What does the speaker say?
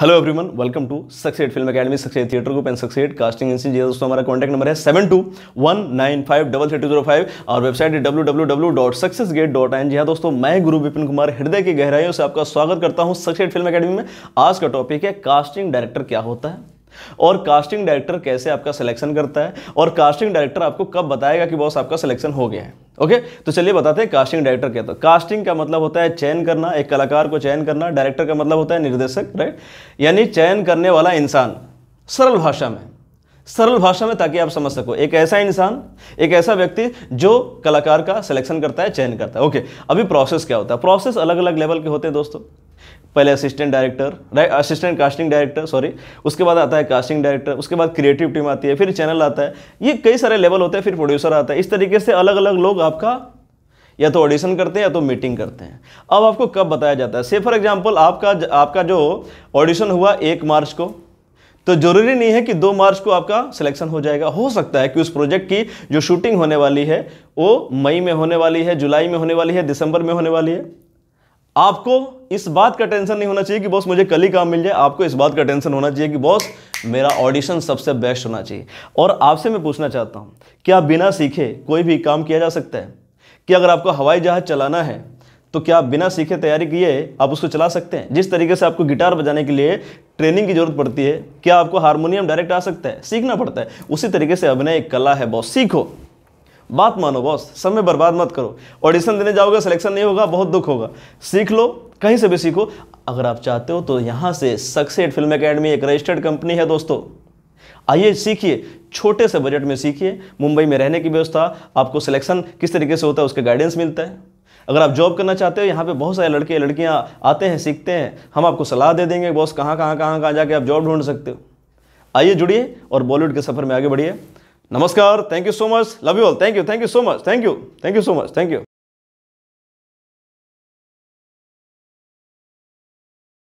hello everyone welcome to success film academy success theatre group and success casting agency जी दोस्तों हमारा contact number है seven two one nine five double three two zero five और website है W W W dot success gate dot in जी हाँ दोस्तों मैं गुरु विपिन कुमार हृदय की गहराइयों से आपका स्वागत करता हूँ सक्सेट फिल्म अकेडमी में आज का टॉपिक है कास्टिंग डायरेक्टर क्या होता है और कास्टिंग डायरेक्टर कैसे आपका सिलेक्शन करता है और कास्टिंग डायरेक्टर आपको कब बताएगा कि बॉस आपका सिलेक्शन हो गया है ओके तो चलिए बताते हैं कास्टिंग डायरेक्टर क्या तो कास्टिंग का मतलब होता है चयन करना एक कलाकार को चयन करना डायरेक्टर का मतलब होता है निर्देशक राइट यानी चयन करने वाला इंसान सरल भाषा में सरल भाषा में ताकि आप समझ सको एक ऐसा इंसान एक ऐसा व्यक्ति जो कलाकार का सिलेक्शन करता है चयन करता है ओके अभी प्रोसेस क्या होता है प्रोसेस अलग अलग लेवल के होते हैं दोस्तों पहले assistant director assistant casting director sorry उसके बाद आता है कास्टिंग डायरेक्टर उसके बाद क्रिएटिव टीम आती है फिर चैनल आता है ये कई सारे लेवल होते हैं फिर प्रोड्यूसर आता है इस तरीके से अलग अलग लोग आपका या तो ऑडिशन करते हैं या तो मीटिंग करते हैं अब आपको कब बताया जाता है से फॉर एग्जाम्पल आपका आपका जो ऑडिशन हुआ एक मार्च को तो जरूरी नहीं है कि दो मार्च को आपका सिलेक्शन हो जाएगा हो सकता है कि उस प्रोजेक्ट की जो शूटिंग होने वाली है वो मई में होने वाली है जुलाई में होने वाली है दिसंबर में होने वाली है आपको इस बात का टेंशन नहीं होना चाहिए कि बॉस मुझे कल ही काम मिल जाए आपको इस बात का टेंशन होना चाहिए कि बॉस मेरा ऑडिशन सबसे बेस्ट होना चाहिए और आपसे मैं पूछना चाहता हूँ क्या बिना सीखे कोई भी काम किया जा सकता है कि अगर आपको हवाई जहाज़ चलाना है तो क्या आप बिना सीखे तैयारी किए आप उसको चला सकते हैं जिस तरीके से आपको गिटार बजाने के लिए ट्रेनिंग की जरूरत पड़ती है क्या आपको हारमोनियम डायरेक्ट आ सकता है सीखना पड़ता है उसी तरीके से अभिनय एक कला है बॉस सीखो बात मानो बॉस समय बर्बाद मत करो ऑडिशन देने जाओगे सिलेक्शन नहीं होगा बहुत दुख होगा सीख लो कहीं से भी सीखो अगर आप चाहते हो तो यहाँ से सक्सेड फिल्म एकेडमी एक रजिस्टर्ड कंपनी है दोस्तों आइए सीखिए छोटे से बजट में सीखिए मुंबई में रहने की व्यवस्था आपको सिलेक्शन किस तरीके से होता है उसका गाइडेंस मिलता है अगर आप जॉब करना चाहते हो यहाँ पे बहुत सारे लड़के लड़कियाँ आते हैं सीखते हैं हम आपको सलाह दे देंगे बॉस कहाँ कहाँ कहाँ कहाँ जाके आप जॉब ढूंढ सकते हो आइए जुड़िए और बॉलीवुड के सफ़र में आगे बढ़िए नमस्कार thank you so much love you all thank you thank you so much thank you thank you so much thank you